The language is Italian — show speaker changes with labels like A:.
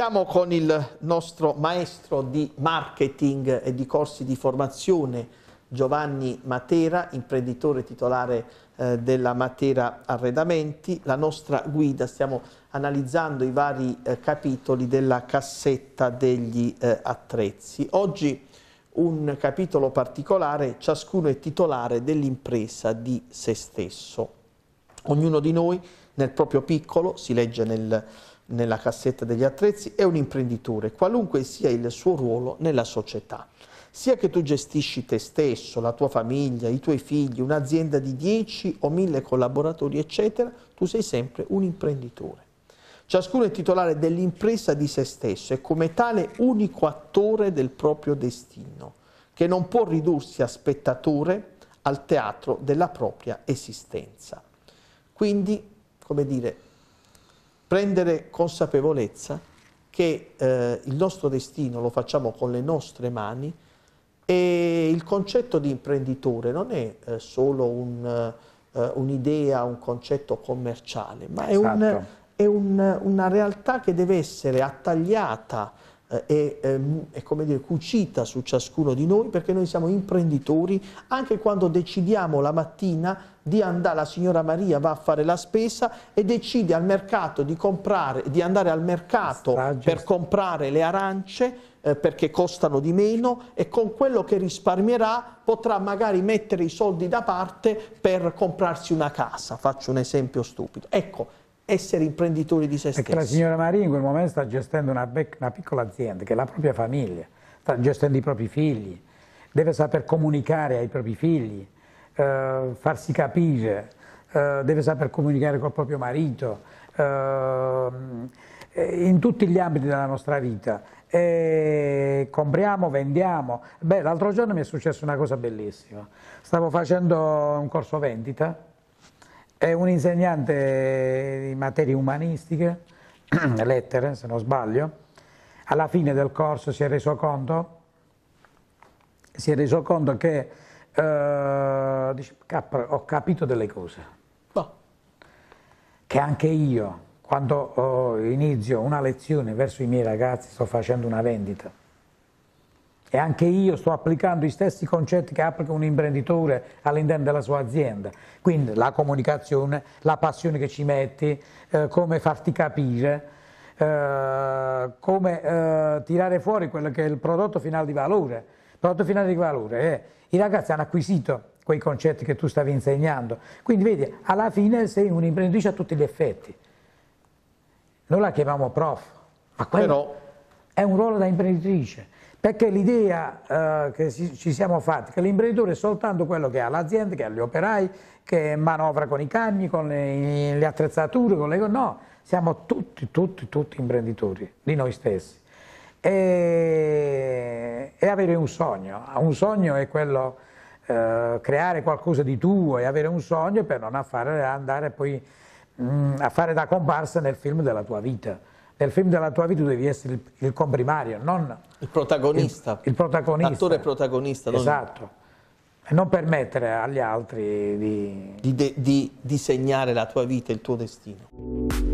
A: Siamo con il nostro maestro di marketing e di corsi di formazione, Giovanni Matera, imprenditore titolare eh, della Matera Arredamenti. La nostra guida, stiamo analizzando i vari eh, capitoli della cassetta degli eh, attrezzi. Oggi un capitolo particolare, ciascuno è titolare dell'impresa di se stesso. Ognuno di noi nel proprio piccolo, si legge nel nella cassetta degli attrezzi è un imprenditore, qualunque sia il suo ruolo nella società. Sia che tu gestisci te stesso, la tua famiglia, i tuoi figli, un'azienda di 10 o 1000 collaboratori, eccetera, tu sei sempre un imprenditore. Ciascuno è titolare dell'impresa di se stesso e come tale unico attore del proprio destino, che non può ridursi a spettatore al teatro della propria esistenza. Quindi, come dire, prendere consapevolezza che eh, il nostro destino lo facciamo con le nostre mani e il concetto di imprenditore non è eh, solo un, eh, un'idea, un concetto commerciale, ma è, esatto. un, è un, una realtà che deve essere attagliata è, eh, ehm, è, come dire, cucita su ciascuno di noi perché noi siamo imprenditori anche quando decidiamo la mattina di andare, la signora Maria va a fare la spesa e decide al mercato di, comprare, di andare al mercato Stragio. per comprare le arance eh, perché costano di meno e con quello che risparmierà potrà magari mettere i soldi da parte per comprarsi una casa, faccio un esempio stupido. Ecco, essere imprenditori di se stessi. Perché la signora
B: Maria in quel momento sta gestendo una, una piccola azienda, che è la propria famiglia, sta gestendo i propri figli, deve saper comunicare ai propri figli, eh, farsi capire, eh, deve saper comunicare col proprio marito, eh, eh in tutti gli ambiti della nostra vita. E compriamo, vendiamo. Beh, l'altro giorno mi è successa una cosa bellissima. Stavo facendo un corso vendita è un insegnante di materie umanistiche, lettere se non sbaglio, alla fine del corso si è reso conto, si è reso conto che eh, dice, cap ho capito delle cose, oh. che anche io quando oh, inizio una lezione verso i miei ragazzi sto facendo una vendita. E anche io sto applicando gli stessi concetti che applica un imprenditore all'interno della sua azienda. Quindi la comunicazione, la passione che ci metti, eh, come farti capire, eh, come eh, tirare fuori quello che è il prodotto finale di valore. Il prodotto finale di valore è i ragazzi hanno acquisito quei concetti che tu stavi insegnando. Quindi vedi, alla fine sei un imprenditore a tutti gli effetti. Noi la chiamiamo prof, ma quello... Però è un ruolo da imprenditrice, perché l'idea eh, che ci siamo fatti, che l'imprenditore è soltanto quello che ha l'azienda, che ha gli operai, che manovra con i cagni, con le, le attrezzature, con le... no, siamo tutti, tutti, tutti imprenditori di noi stessi. E, e avere un sogno, un sogno è quello eh, creare qualcosa di tuo e avere un sogno per non affare, andare poi mh, mm, a fare da comparsa nel film della tua vita nel film della tua vita tu devi essere il, il comprimario, non
A: il protagonista. Il, il protagonista. L'attore protagonista. Esatto. Non... E non permettere agli altri di... Di, de, di disegnare la tua vita, il tuo destino.